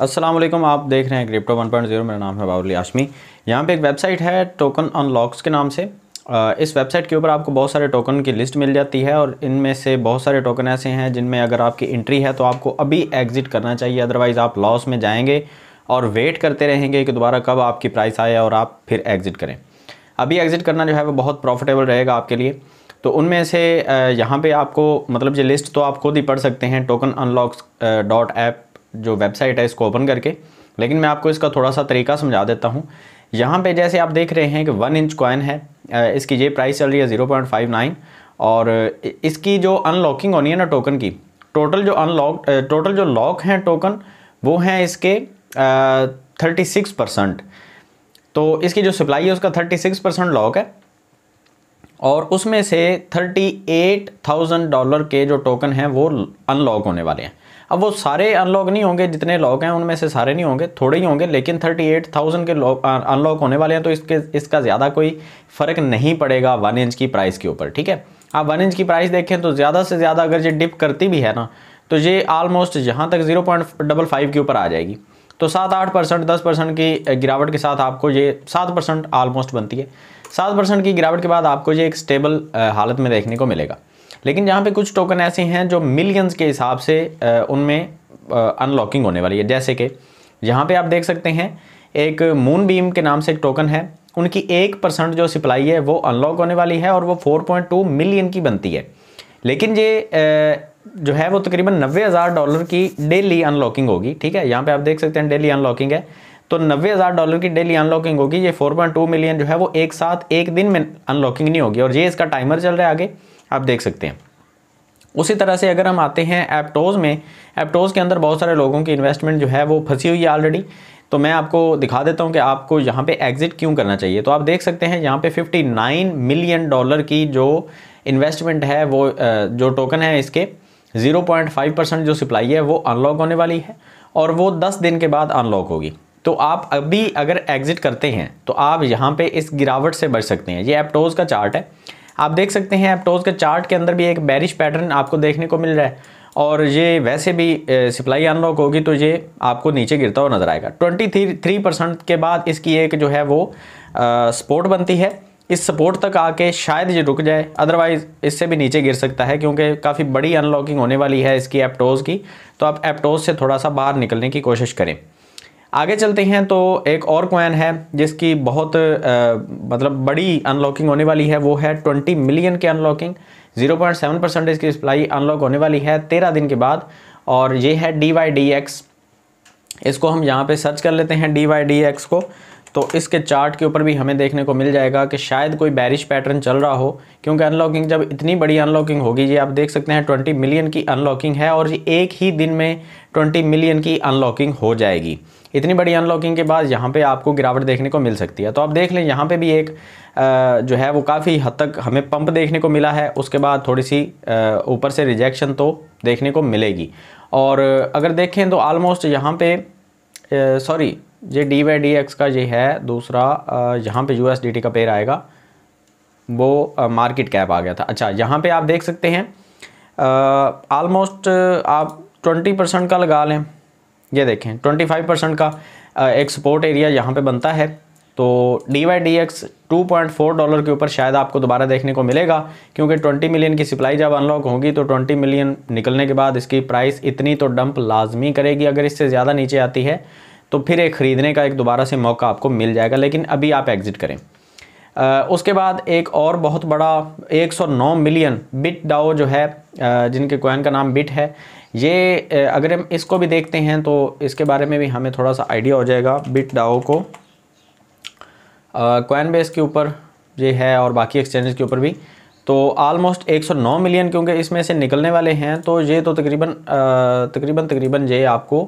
असलम आप देख रहे हैं क्रिप्टो 1.0 मेरा नाम है बाबुल आशमी यहाँ पे एक वेबसाइट है टोकन अनलॉक्स के नाम से इस वेबसाइट के ऊपर आपको बहुत सारे टोकन की लिस्ट मिल जाती है और इनमें से बहुत सारे टोकन ऐसे हैं जिनमें अगर आपकी एंट्री है तो आपको अभी एग्ज़िट करना चाहिए अदरवाइज़ आप लॉस में जाएंगे और वेट करते रहेंगे कि दोबारा कब आपकी प्राइस आए और आप फिर एग्ज़िट करें अभी एग्ज़िट करना जो है वो बहुत प्रॉफिटेबल रहेगा आपके लिए तो उनमें से यहाँ पे आपको मतलब ये लिस्ट तो आप खुद ही पढ़ सकते हैं टोकन अनलॉक्स डॉट ऐप जो वेबसाइट है इसको ओपन करके लेकिन मैं आपको इसका थोड़ा सा तरीका समझा देता हूँ यहाँ पे जैसे आप देख रहे हैं कि वन इंच कॉइन है इसकी ये प्राइस चल रही है ज़ीरो पॉइंट फाइव नाइन और इसकी जो अनलॉकिंग होनी है ना टोकन की टोटल जो अनलॉक टोटल जो लॉक हैं टोकन वो हैं इसके थर्टी सिक्स परसेंट तो इसकी जो सप्लाई है उसका थर्टी सिक्स परसेंट लॉक है और उसमें से थर्टी एट थाउजेंड डॉलर के जो टोकन हैं वो अनलॉक होने वाले हैं अब वो सारे अनलॉक नहीं होंगे जितने लॉक हैं उनमें से सारे नहीं होंगे थोड़े ही होंगे लेकिन थर्टी एट थाउजेंड के लॉक अनलॉक uh, होने वाले हैं तो इसके इसका ज़्यादा कोई फ़र्क नहीं पड़ेगा वन इंच की प्राइस के ऊपर ठीक है आप वन इंच की प्राइस देखें तो ज़्यादा से ज़्यादा अगर ये डिप करती भी है ना तो ये आलमोस्ट जहाँ तक जीरो पॉइंट डबल फाइव के ऊपर आ जाएगी तो सात आठ परसेंट दस परसेंट की uh, गिरावट के साथ आपको ये सात परसेंट आलमोस्ट बनती है सात परसेंट की गिरावट के बाद आपको ये एक स्टेबल uh, हालत में देखने को मिलेगा लेकिन जहाँ पे कुछ टोकन ऐसे हैं जो मिलियंस के हिसाब से उनमें अनलॉकिंग होने वाली है जैसे कि यहाँ पे आप देख सकते हैं एक मून बीम के नाम से एक टोकन है उनकी एक परसेंट जो सप्लाई है वो अनलॉक होने वाली है और वो 4.2 मिलियन की बनती है लेकिन ये जो है वो तकरीबन नब्बे हज़ार डॉलर की डेली अनलॉकिंग होगी ठीक है यहाँ पर आप देख सकते हैं डेली अनलॉकिंग है तो नब्बे हज़ार डॉलर की डेली अनलॉकिंग होगी ये 4.2 मिलियन जो है वो एक साथ एक दिन में अनलॉकिंग नहीं होगी और ये इसका टाइमर चल रहा है आगे आप देख सकते हैं उसी तरह से अगर हम आते हैं एप्टोज़ में एप्टोज़ के अंदर बहुत सारे लोगों की इन्वेस्टमेंट जो है वो फंसी हुई है ऑलरेडी तो मैं आपको दिखा देता हूँ कि आपको यहाँ पे एग्ज़िट क्यों करना चाहिए तो आप देख सकते हैं यहाँ पे 59 मिलियन डॉलर की जो इन्वेस्टमेंट है वो जो टोकन है इसके 0.5 परसेंट जो सप्लाई है वो अनलॉक होने वाली है और वो 10 दिन के बाद अनलॉक होगी तो आप अभी अगर एग्ज़िट करते हैं तो आप यहाँ पर इस गिरावट से बच सकते हैं ये एप्टोज़ का चार्ट है आप देख सकते हैं एप्टोज़ के चार्ट के अंदर भी एक बैरिश पैटर्न आपको देखने को मिल रहा है और ये वैसे भी सप्लाई अनलॉक होगी तो ये आपको नीचे गिरता हुआ नज़र आएगा ट्वेंटी थ्री थ्री परसेंट के बाद इसकी एक जो है वो सपोर्ट बनती है इस सपोर्ट तक आके शायद ये रुक जाए अदरवाइज़ इससे भी नीचे गिर सकता है क्योंकि काफ़ी बड़ी अनलॉकिंग होने वाली है इसकी एप्टोज़ की तो आप एप्टोज़ से थोड़ा सा बाहर निकलने की कोशिश करें आगे चलते हैं तो एक और क्वन है जिसकी बहुत आ, मतलब बड़ी अनलॉकिंग होने वाली है वो है ट्वेंटी मिलियन की unlocking zero point seven percentage की सप्लाई अनलॉक होने वाली है तेरह दिन के बाद और ये है डी वाई डी एक्स इसको हम यहाँ पे सर्च कर लेते हैं डी वाई डी एक्स को तो इसके चार्ट के ऊपर भी हमें देखने को मिल जाएगा कि शायद कोई बैरिश पैटर्न चल रहा हो क्योंकि अनलॉकिंग जब इतनी बड़ी अनलॉकिंग होगी ये आप देख सकते हैं ट्वेंटी मिलियन की अनलॉकिंग है और एक ही दिन में ट्वेंटी मिलियन की अनलॉकिंग हो जाएगी इतनी बड़ी अनलॉकिंग के बाद यहाँ पे आपको गिरावट देखने को मिल सकती है तो आप देख लें यहाँ पे भी एक जो है वो काफ़ी हद तक हमें पंप देखने को मिला है उसके बाद थोड़ी सी ऊपर से रिजेक्शन तो देखने को मिलेगी और अगर देखें तो आलमोस्ट यहाँ पे सॉरी ये डी वाई डी एक्स का ये है दूसरा यहाँ पे टी का पेयर आएगा वो मार्केट कैप आ गया था अच्छा यहाँ पे आप देख सकते हैं आलमोस्ट आप ट्वेंटी परसेंट का लगा लें ये देखें 25 परसेंट का एक सपोर्ट एरिया यहाँ पे बनता है तो D Y D X two point four dollar के ऊपर शायद आपको दोबारा देखने को मिलेगा क्योंकि 20 मिलियन की सप्लाई जब अनलॉक होगी तो 20 मिलियन निकलने के बाद इसकी प्राइस इतनी तो डंप लाजमी करेगी अगर इससे ज़्यादा नीचे आती है तो फिर एक ख़रीदने का एक दोबारा से मौका आपको मिल जाएगा लेकिन अभी आप एग्ज़िट करें उसके बाद एक और बहुत बड़ा 109 मिलियन बिट डाओ जो है जिनके कोइन का नाम बिट है ये अगर हम इसको भी देखते हैं तो इसके बारे में भी हमें थोड़ा सा आइडिया हो जाएगा बिट डाओ को कोइन बेस के ऊपर ये है और बाकी एक्सचेंजेस के ऊपर भी तो आलमोस्ट 109 मिलियन क्योंकि इसमें से निकलने वाले हैं तो ये तो तकरीबन तकरीबन तकरीबन ये आपको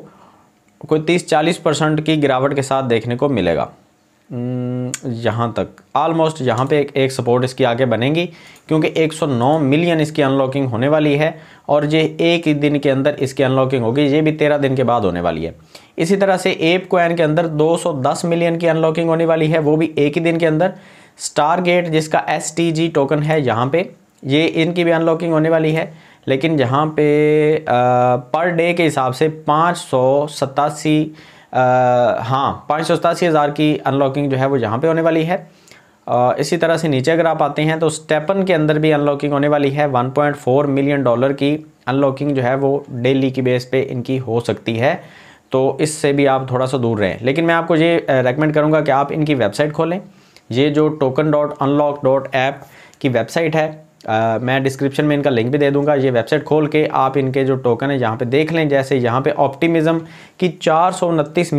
कोई 30-40 परसेंट की गिरावट के साथ देखने को मिलेगा यहाँ तक ऑलमोस्ट यहाँ पे एक, एक सपोर्ट इसकी आगे बनेगी क्योंकि 109 मिलियन इसकी अनलॉकिंग होने वाली है और ये एक ही दिन के अंदर इसकी अनलॉकिंग होगी ये भी तेरह दिन के बाद होने वाली है इसी तरह से एप क्वैन के अंदर 210 मिलियन की अनलॉकिंग होने वाली है वो भी एक ही दिन के अंदर स्टार गेट जिसका एस टोकन है यहाँ पर ये इनकी भी अनलॉकिंग होने वाली है लेकिन यहाँ पे आ, पर डे के हिसाब से पाँच सौ सतासी हाँ पाँच सौ सतासी हज़ार की अनलॉकिंग जो है वो यहाँ पे होने वाली है आ, इसी तरह से नीचे अगर आप आते हैं तो स्टेपन के अंदर भी अनलॉकिंग होने वाली है 1.4 मिलियन डॉलर की अनलॉकिंग जो है वो डेली की बेस पे इनकी हो सकती है तो इससे भी आप थोड़ा सा दूर रहें लेकिन मैं आपको ये रेकमेंड करूँगा कि आप इनकी वेबसाइट खोलें ये जो token dot unlock dot app की वेबसाइट है आ, मैं डिस्क्रिप्शन में इनका लिंक भी दे दूंगा ये वेबसाइट खोल के आप इनके जो टोकन है यहाँ पे देख लें जैसे यहाँ पे ऑप्टिमिज्म की चार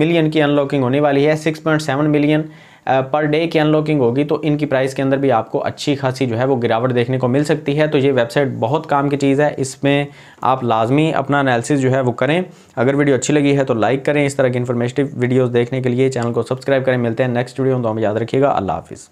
मिलियन की अनलॉकिंग होने वाली है 6.7 मिलियन पर डे की अनलॉकिंग होगी तो इनकी प्राइस के अंदर भी आपको अच्छी खासी जो है वो गिरावट देखने को मिल सकती है तो ये वेबसाइट बहुत काम की चीज़ है इसमें आप लाजमी अपना एनालिसिस जो है वो करें अगर वीडियो अच्छी लगी है तो लाइक करें इस तरह की इन्फॉर्मेटिव वीडियोज़ देखने के लिए चैनल को सब्सक्राइब करें मिलते हैं नेक्स्ट वीडियो में तो हमें याद रखिएगा अल्लाह हाफिज़